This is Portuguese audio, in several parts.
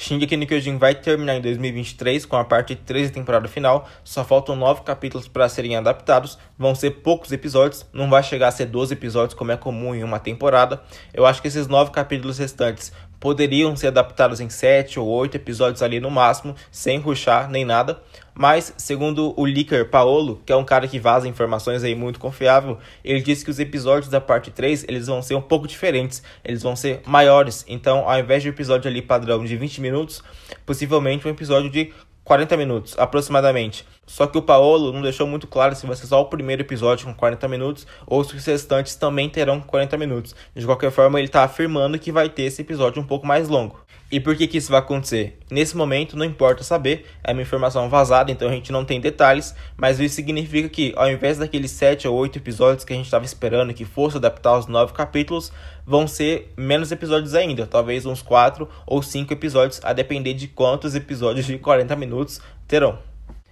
Shingeki no Kyojin vai terminar em 2023 com a parte 3 da temporada final, só faltam 9 capítulos para serem adaptados, vão ser poucos episódios, não vai chegar a ser 12 episódios como é comum em uma temporada. Eu acho que esses 9 capítulos restantes poderiam ser adaptados em 7 ou 8 episódios ali no máximo, sem ruxar nem nada. Mas, segundo o leaker Paolo, que é um cara que vaza informações aí muito confiável, ele disse que os episódios da parte 3, eles vão ser um pouco diferentes, eles vão ser maiores. Então, ao invés de um episódio ali padrão de 20 minutos, possivelmente um episódio de 40 minutos, aproximadamente. Só que o Paolo não deixou muito claro se vai ser só o primeiro episódio com 40 minutos ou se os restantes também terão 40 minutos. De qualquer forma, ele está afirmando que vai ter esse episódio um pouco mais longo. E por que, que isso vai acontecer? Nesse momento não importa saber, é uma informação vazada, então a gente não tem detalhes, mas isso significa que, ao invés daqueles 7 ou 8 episódios que a gente estava esperando que fosse adaptar os 9 capítulos, vão ser menos episódios ainda, talvez uns 4 ou 5 episódios, a depender de quantos episódios de 40 minutos terão.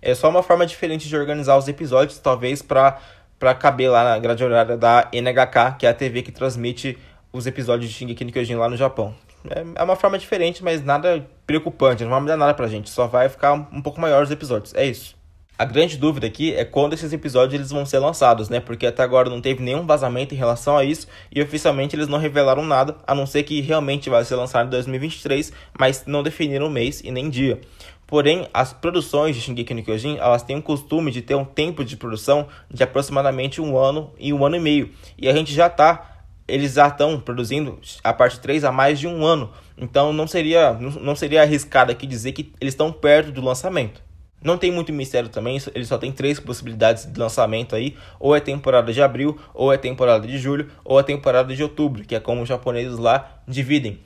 É só uma forma diferente de organizar os episódios, talvez para para caber lá na grade horária da NHK, que é a TV que transmite os episódios de Shingeki no Kyojin lá no Japão. É, é uma forma diferente, mas nada preocupante, não vai mudar nada pra gente, só vai ficar um pouco maior os episódios, é isso. A grande dúvida aqui é quando esses episódios eles vão ser lançados, né? Porque até agora não teve nenhum vazamento em relação a isso e oficialmente eles não revelaram nada, a não ser que realmente vai ser lançado em 2023, mas não definiram mês e nem dia. Porém, as produções de Shingeki no Kyojin, elas têm o costume de ter um tempo de produção de aproximadamente um ano e um ano e meio. E a gente já está eles já estão produzindo a parte 3 há mais de um ano. Então não seria, não seria arriscado aqui dizer que eles estão perto do lançamento. Não tem muito mistério também, ele só tem três possibilidades de lançamento aí, ou é temporada de abril, ou é temporada de julho, ou é temporada de outubro, que é como os japoneses lá dividem.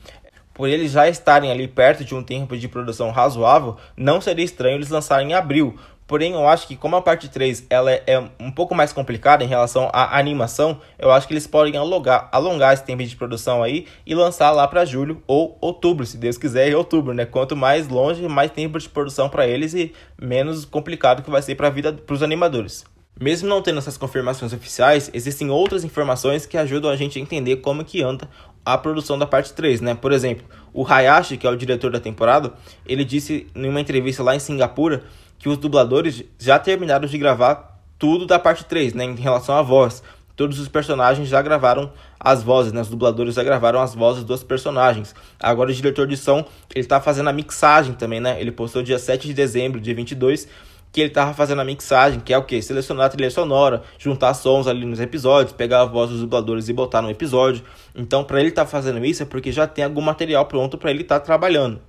Por eles já estarem ali perto de um tempo de produção razoável, não seria estranho eles lançarem em abril, Porém, eu acho que como a parte 3 ela é um pouco mais complicada em relação à animação, eu acho que eles podem alongar, alongar esse tempo de produção aí e lançar lá para julho ou outubro, se Deus quiser, em outubro, né? Quanto mais longe, mais tempo de produção para eles e menos complicado que vai ser para a vida para os animadores. Mesmo não tendo essas confirmações oficiais, existem outras informações que ajudam a gente a entender como que anda a produção da parte 3, né? Por exemplo, o Hayashi, que é o diretor da temporada, ele disse em uma entrevista lá em Singapura que os dubladores já terminaram de gravar tudo da parte 3, né, em relação à voz. Todos os personagens já gravaram as vozes, né? Os dubladores já gravaram as vozes dos personagens. Agora o diretor de som, ele tá fazendo a mixagem também, né? Ele postou dia 7 de dezembro, dia 22, que ele tava fazendo a mixagem, que é o quê? Selecionar a trilha sonora, juntar sons ali nos episódios, pegar a voz dos dubladores e botar no episódio. Então, para ele estar tá fazendo isso é porque já tem algum material pronto para ele estar tá trabalhando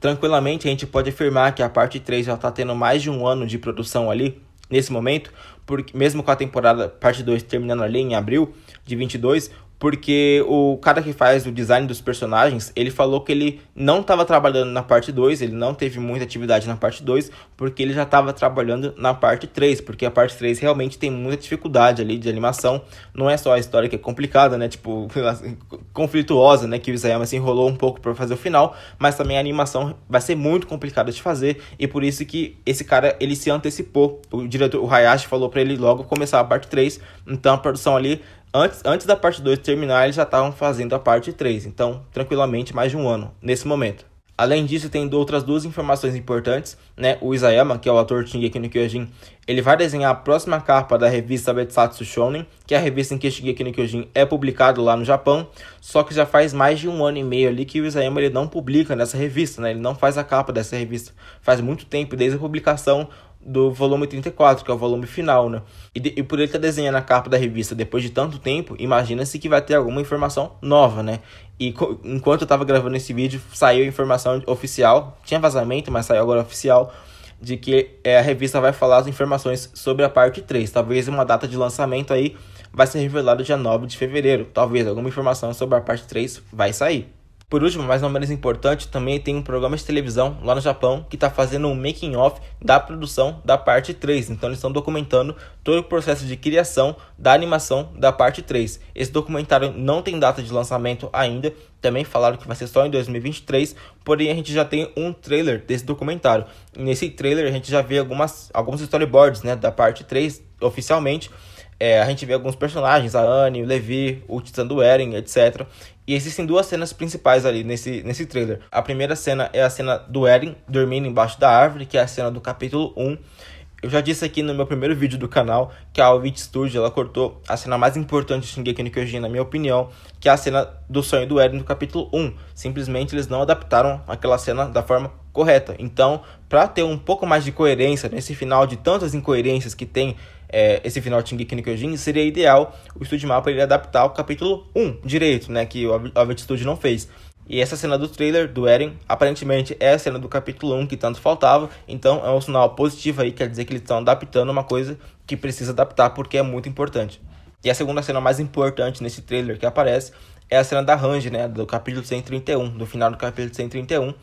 tranquilamente a gente pode afirmar que a parte 3 já está tendo mais de um ano de produção ali, nesse momento, porque mesmo com a temporada parte 2 terminando ali em abril de 22, porque o cara que faz o design dos personagens, ele falou que ele não estava trabalhando na parte 2, ele não teve muita atividade na parte 2, porque ele já estava trabalhando na parte 3, porque a parte 3 realmente tem muita dificuldade ali de animação, não é só a história que é complicada, né, tipo, assim, conflituosa, né, que o Isayama se enrolou um pouco para fazer o final, mas também a animação vai ser muito complicada de fazer, e por isso que esse cara, ele se antecipou, o diretor, o Hayashi falou para ele logo começar a parte 3, então a produção ali Antes, antes da parte 2 terminar, eles já estavam fazendo a parte 3, então tranquilamente mais de um ano nesse momento. Além disso, tem outras duas informações importantes, né? O Isayama, que é o ator Shingeki no Kyojin, ele vai desenhar a próxima capa da revista Betsatsu Shonen, que é a revista em que Shingeki no Kyojin é publicado lá no Japão, só que já faz mais de um ano e meio ali que o Isayama ele não publica nessa revista, né? Ele não faz a capa dessa revista. Faz muito tempo, desde a publicação, do volume 34, que é o volume final, né? E, de, e por ele estar tá desenhando a capa da revista depois de tanto tempo, imagina-se que vai ter alguma informação nova, né? E enquanto eu estava gravando esse vídeo, saiu informação oficial, tinha vazamento, mas saiu agora oficial, de que é, a revista vai falar as informações sobre a parte 3. Talvez uma data de lançamento aí vai ser revelada dia 9 de fevereiro. Talvez alguma informação sobre a parte 3 vai sair. Por último, mas não menos importante, também tem um programa de televisão lá no Japão que está fazendo um making off da produção da parte 3. Então eles estão documentando todo o processo de criação da animação da parte 3. Esse documentário não tem data de lançamento ainda, também falaram que vai ser só em 2023, porém a gente já tem um trailer desse documentário. E nesse trailer a gente já vê algumas alguns storyboards, né, da parte 3 oficialmente é, a gente vê alguns personagens, a Anne, o Levi, o Titã do Eren, etc. E existem duas cenas principais ali nesse, nesse trailer. A primeira cena é a cena do Eren dormindo embaixo da árvore, que é a cena do capítulo 1. Eu já disse aqui no meu primeiro vídeo do canal que a Alvit Studio ela cortou a cena mais importante de Shingeki no Kyojin, na minha opinião, que é a cena do sonho do Eren do capítulo 1. Simplesmente eles não adaptaram aquela cena da forma correta. Então, para ter um pouco mais de coerência nesse final de tantas incoerências que tem é, esse final de Shingeki no Kyojin, seria ideal o estúdio mapa ele adaptar o capítulo 1 direito, né, que o Ovid Studio não fez. E essa cena do trailer do Eren, aparentemente é a cena do capítulo 1 que tanto faltava, então é um sinal positivo aí, quer dizer que eles estão adaptando uma coisa que precisa adaptar porque é muito importante. E a segunda cena mais importante nesse trailer que aparece é a cena da Range, né, do capítulo 131, do final do capítulo 131.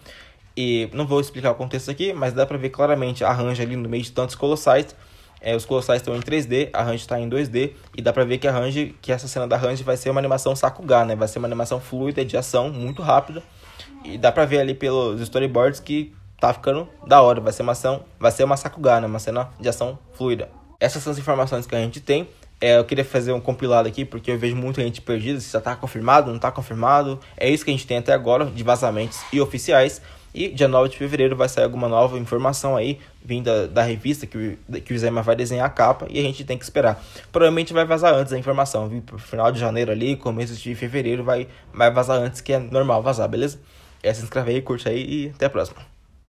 E não vou explicar o contexto aqui, mas dá pra ver claramente a Range ali no meio de tantos colossais é, os colossais estão em 3D, a Range está em 2D, e dá pra ver que a Range, que essa cena da Range vai ser uma animação Sakuga, né? Vai ser uma animação fluida, de ação, muito rápida. E dá pra ver ali pelos storyboards que tá ficando da hora, vai ser uma ação, vai ser uma Sakuga, né? Uma cena de ação fluida. Essas são as informações que a gente tem. É, eu queria fazer um compilado aqui, porque eu vejo muita gente perdida, se já tá confirmado, não tá confirmado. É isso que a gente tem até agora, de vazamentos e oficiais. E dia 9 de fevereiro vai sair alguma nova informação aí, vinda da revista, que, que o Zema vai desenhar a capa, e a gente tem que esperar. Provavelmente vai vazar antes a informação, viu? Final de janeiro ali, começo de fevereiro, vai, vai vazar antes, que é normal vazar, beleza? É, se inscreve aí, curte aí e até a próxima.